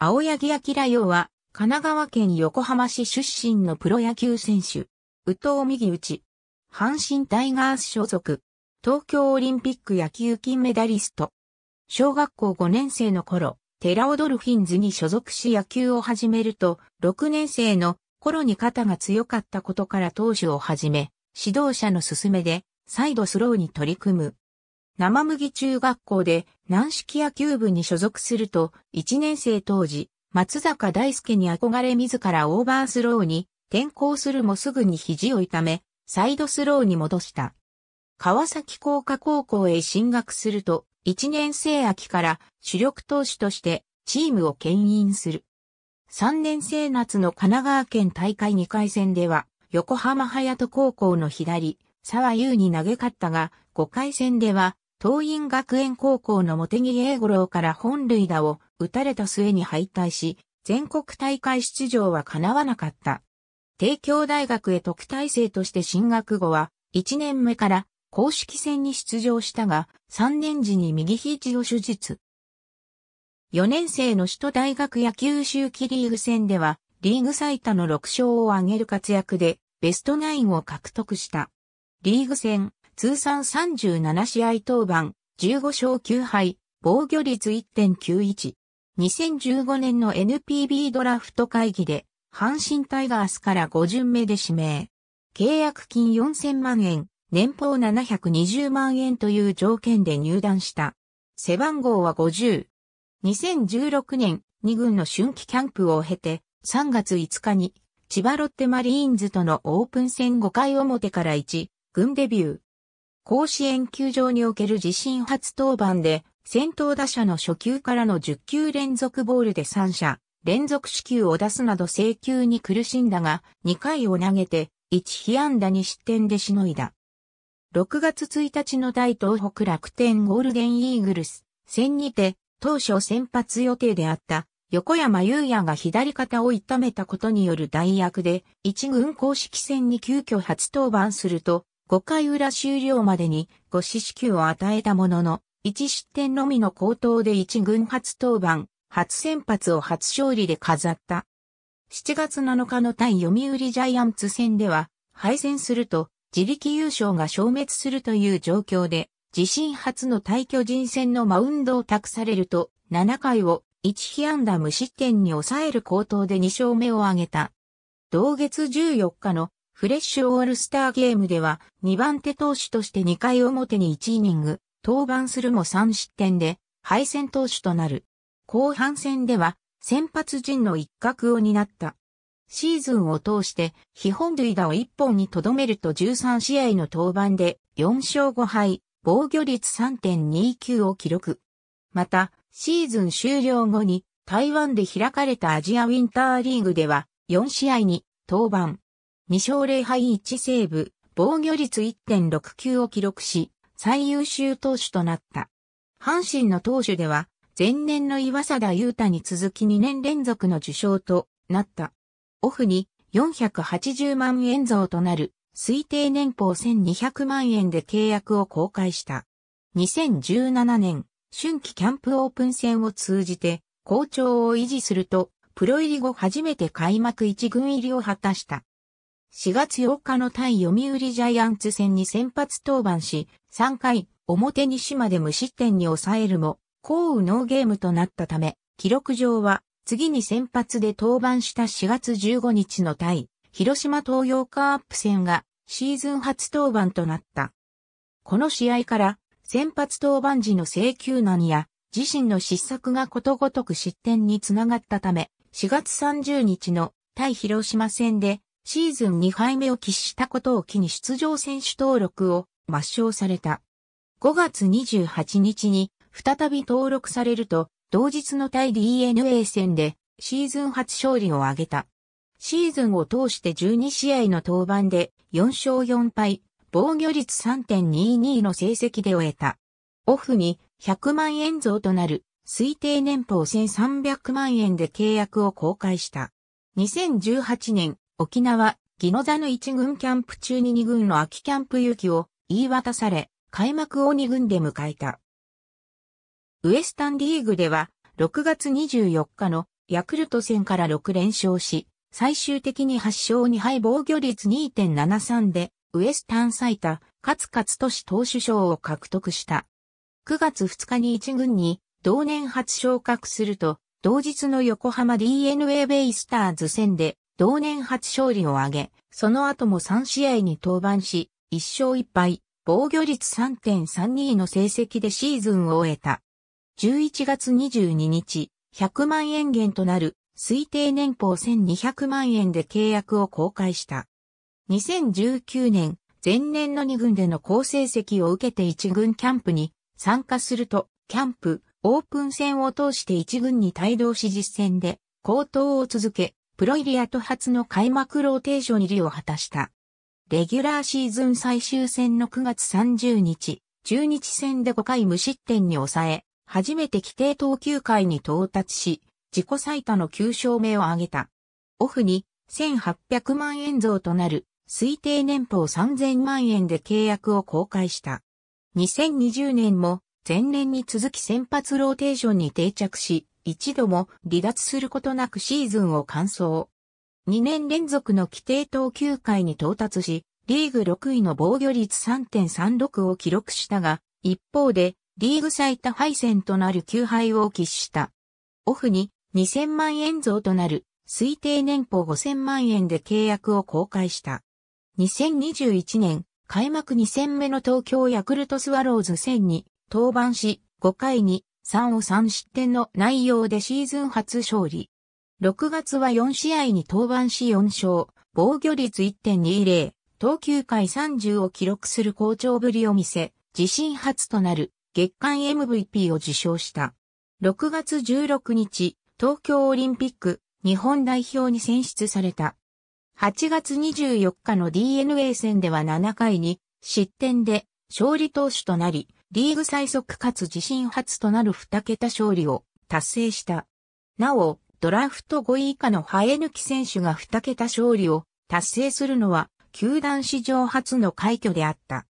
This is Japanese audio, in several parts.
青柳明洋は、神奈川県横浜市出身のプロ野球選手。宇藤右内。阪神タイガース所属。東京オリンピック野球金メダリスト。小学校5年生の頃、テラオドルフィンズに所属し野球を始めると、6年生の頃に肩が強かったことから投手を始め、指導者の勧めで、再度スローに取り組む。生麦中学校で軟式野球部に所属すると、1年生当時、松坂大輔に憧れ自らオーバースローに転校するもすぐに肘を痛め、サイドスローに戻した。川崎工科高校へ進学すると、1年生秋から主力投手としてチームを牽引する。3年生夏の神奈川県大会2回戦では、横浜隼人高校の左、沢優に投げ勝ったが、5回戦では東院学園高校の茂木英五郎から本塁打を打たれた末に敗退し、全国大会出場は叶わなかった。帝京大学へ特待生として進学後は、1年目から公式戦に出場したが、3年時に右肘を手術。4年生の首都大学野球周期リーグ戦では、リーグ最多の6勝を挙げる活躍で、ベストナインを獲得した。リーグ戦、通算37試合登板、15勝9敗、防御率1.91。2015年の NPB ドラフト会議で、阪神タイガースから5巡目で指名。契約金4000万円、年俸720万円という条件で入団した。背番号は50。2016年、2軍の春季キャンプを経て、3月5日に、千葉ロッテマリーンズとのオープン戦5回表から1、軍デビュー。甲子園球場における自身初登板で、先頭打者の初球からの10球連続ボールで3者、連続四球を出すなど制球に苦しんだが、2回を投げて、1被安打に失点でしのいだ。6月1日の大東北楽天ゴールデンイーグルス戦にて、当初先発予定であった横山優也が左肩を痛めたことによる代役で、一軍公式戦に急遽初登板すると、5回裏終了までに5四死球を与えたものの、1失点のみの高投で1軍初登板、初先発を初勝利で飾った。7月7日の対読売ジャイアンツ戦では、敗戦すると自力優勝が消滅するという状況で、自身初の対巨人戦のマウンドを託されると、7回を1被安打無失点に抑える高投で2勝目を挙げた。同月14日のフレッシュオールスターゲームでは2番手投手として2回表に1イニング、登板するも3失点で敗戦投手となる。後半戦では先発陣の一角を担った。シーズンを通して基本塁打を1本に留めると13試合の登板で4勝5敗、防御率3.29を記録。また、シーズン終了後に台湾で開かれたアジアウィンターリーグでは4試合に登板。2勝0敗1セーブ、防御率1.69を記録し、最優秀投手となった。阪神の投手では、前年の岩貞優太に続き2年連続の受賞となった。オフに480万円増となる推定年俸1200万円で契約を公開した。2017年、春季キャンプオープン戦を通じて、好調を維持すると、プロ入り後初めて開幕一軍入りを果たした。4月8日の対読売ジャイアンツ戦に先発登板し、3回表西まで無失点に抑えるも、降雨ノーゲームとなったため、記録上は次に先発で登板した4月15日の対広島東洋カープ戦がシーズン初登板となった。この試合から先発登板時の請求難や自身の失策がことごとく失点につながったため、4月30日の対広島戦でシーズン2敗目を喫したことを機に出場選手登録を抹消された。5月28日に再び登録されると、同日の対 DNA 戦でシーズン初勝利を挙げた。シーズンを通して12試合の登板で4勝4敗、防御率3.22の成績で終えた。オフに100万円増となる推定年俸1300万円で契約を公開した。2018年沖縄、宜野座の1軍キャンプ中に2軍の秋キャンプ行きを言い渡され、開幕を2軍で迎えた。ウエスタンリーグでは、6月24日のヤクルト戦から6連勝し、最終的に8勝2敗防御率2.73で、ウエスタン最多、勝勝都市投手賞を獲得した。9月2日に1軍に、同年初昇格すると、同日の横浜 DNA ベイスターズ戦で、同年初勝利を挙げ、その後も3試合に登板し、1勝1敗、防御率3.32の成績でシーズンを終えた。11月22日、100万円減となる推定年俸1200万円で契約を公開した。2019年、前年の2軍での好成績を受けて1軍キャンプに参加すると、キャンプ、オープン戦を通して1軍に帯同し実戦で、高騰を続け、プロイリアと初の開幕ローテーション入りを果たした。レギュラーシーズン最終戦の9月30日、中日戦で5回無失点に抑え、初めて規定投球回に到達し、自己最多の9勝目を挙げた。オフに1800万円増となる推定年俸3000万円で契約を公開した。2020年も前年に続き先発ローテーションに定着し、一度も離脱することなくシーズンを完走。2年連続の規定投球回に到達し、リーグ6位の防御率3.36を記録したが、一方で、リーグ最多敗戦となる9敗を喫した。オフに2000万円増となる推定年俸5000万円で契約を公開した。2021年、開幕2戦目の東京ヤクルトスワローズ戦に登板し、5回に3を3失点の内容でシーズン初勝利。6月は4試合に登板し4勝、防御率1.20、投球回30を記録する好調ぶりを見せ、自身初となる月間 MVP を受賞した。6月16日、東京オリンピック日本代表に選出された。8月24日の DNA 戦では7回に失点で勝利投手となり、リーグ最速かつ自身初となる2桁勝利を達成した。なお、ドラフト5位以下の生え抜き選手が2桁勝利を達成するのは、球団史上初の快挙であった。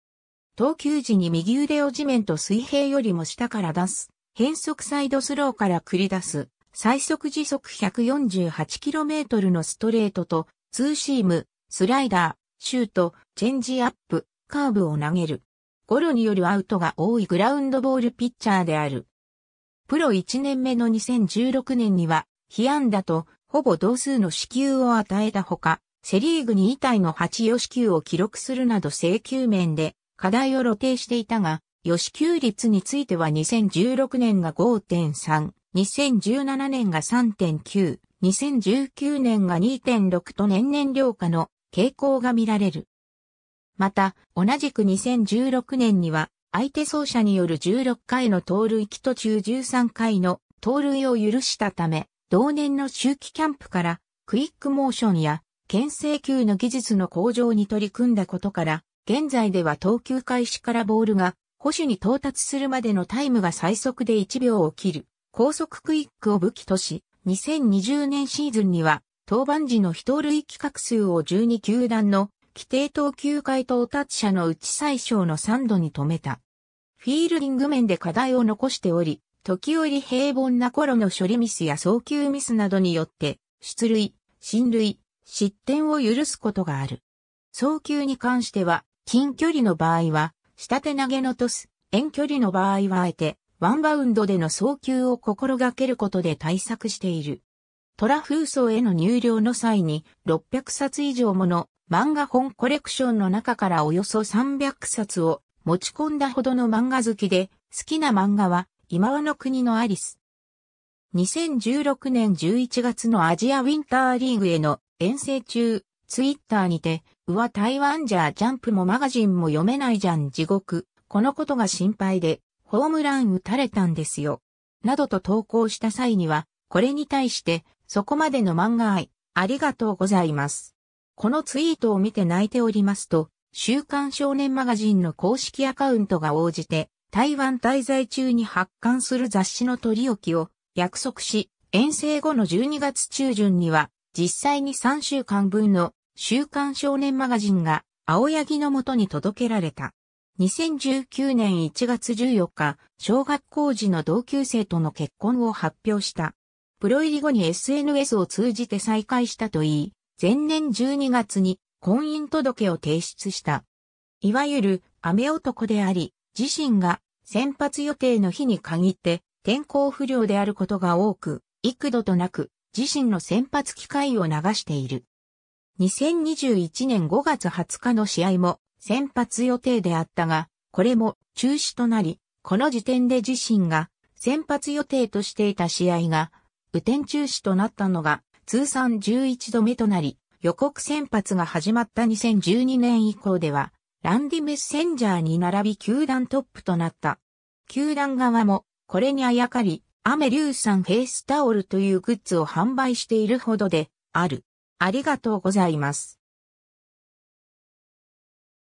投球時に右腕を地面と水平よりも下から出す、変速サイドスローから繰り出す、最速時速 148km のストレートと、ツーシーム、スライダー、シュート、チェンジアップ、カーブを投げる。ゴロによるアウトが多いグラウンドボールピッチャーである。プロ1年目の2016年には、被安打とほぼ同数の支給を与えたほか、セリーグに2体の8予支球を記録するなど請求面で課題を露呈していたが、予支給率については2016年が5.3、2017年が3.9、2019年が2.6と年々量化の傾向が見られる。また、同じく2016年には、相手走者による16回の盗塁期途中13回の盗塁を許したため、同年の周期キャンプからクイックモーションや牽制球の技術の向上に取り組んだことから、現在では投球開始からボールが保守に到達するまでのタイムが最速で1秒を切る高速クイックを武器とし、2020年シーズンには登板時の非盗塁企画数を12球団の規定投球回到達者のうち最小の3度に止めた。フィールディング面で課題を残しており、時折平凡な頃の処理ミスや送球ミスなどによって、出塁、進塁、失点を許すことがある。送球に関しては、近距離の場合は、下手投げのトス、遠距離の場合はあえて、ワンバウンドでの送球を心がけることで対策している。トラ風層への入量の際に600冊以上もの漫画本コレクションの中からおよそ300冊を持ち込んだほどの漫画好きで、好きな漫画は今和の国のアリス。2016年11月のアジアウィンターリーグへの遠征中、ツイッターにて、うわ台湾じゃジャンプもマガジンも読めないじゃん地獄、このことが心配で、ホームラン打たれたんですよ。などと投稿した際には、これに対して、そこまでの漫画愛、ありがとうございます。このツイートを見て泣いておりますと、週刊少年マガジンの公式アカウントが応じて、台湾滞在中に発刊する雑誌の取り置きを約束し、遠征後の12月中旬には、実際に3週間分の週刊少年マガジンが青柳のもとに届けられた。2019年1月14日、小学校時の同級生との結婚を発表した。プロ入り後に SNS を通じて再会したといい、前年12月に婚姻届を提出した。いわゆる雨男であり、自身が先発予定の日に限って天候不良であることが多く、幾度となく自身の先発機会を流している。2021年5月20日の試合も先発予定であったが、これも中止となり、この時点で自身が先発予定としていた試合が、雨天中止となったのが通算11度目となり、予告先発が始まった2012年以降では、ランディ・メッセンジャーに並び球団トップとなった。球団側も、これにあやかり、アメリューさんフェイスタオルというグッズを販売しているほどで、ある。ありがとうございます。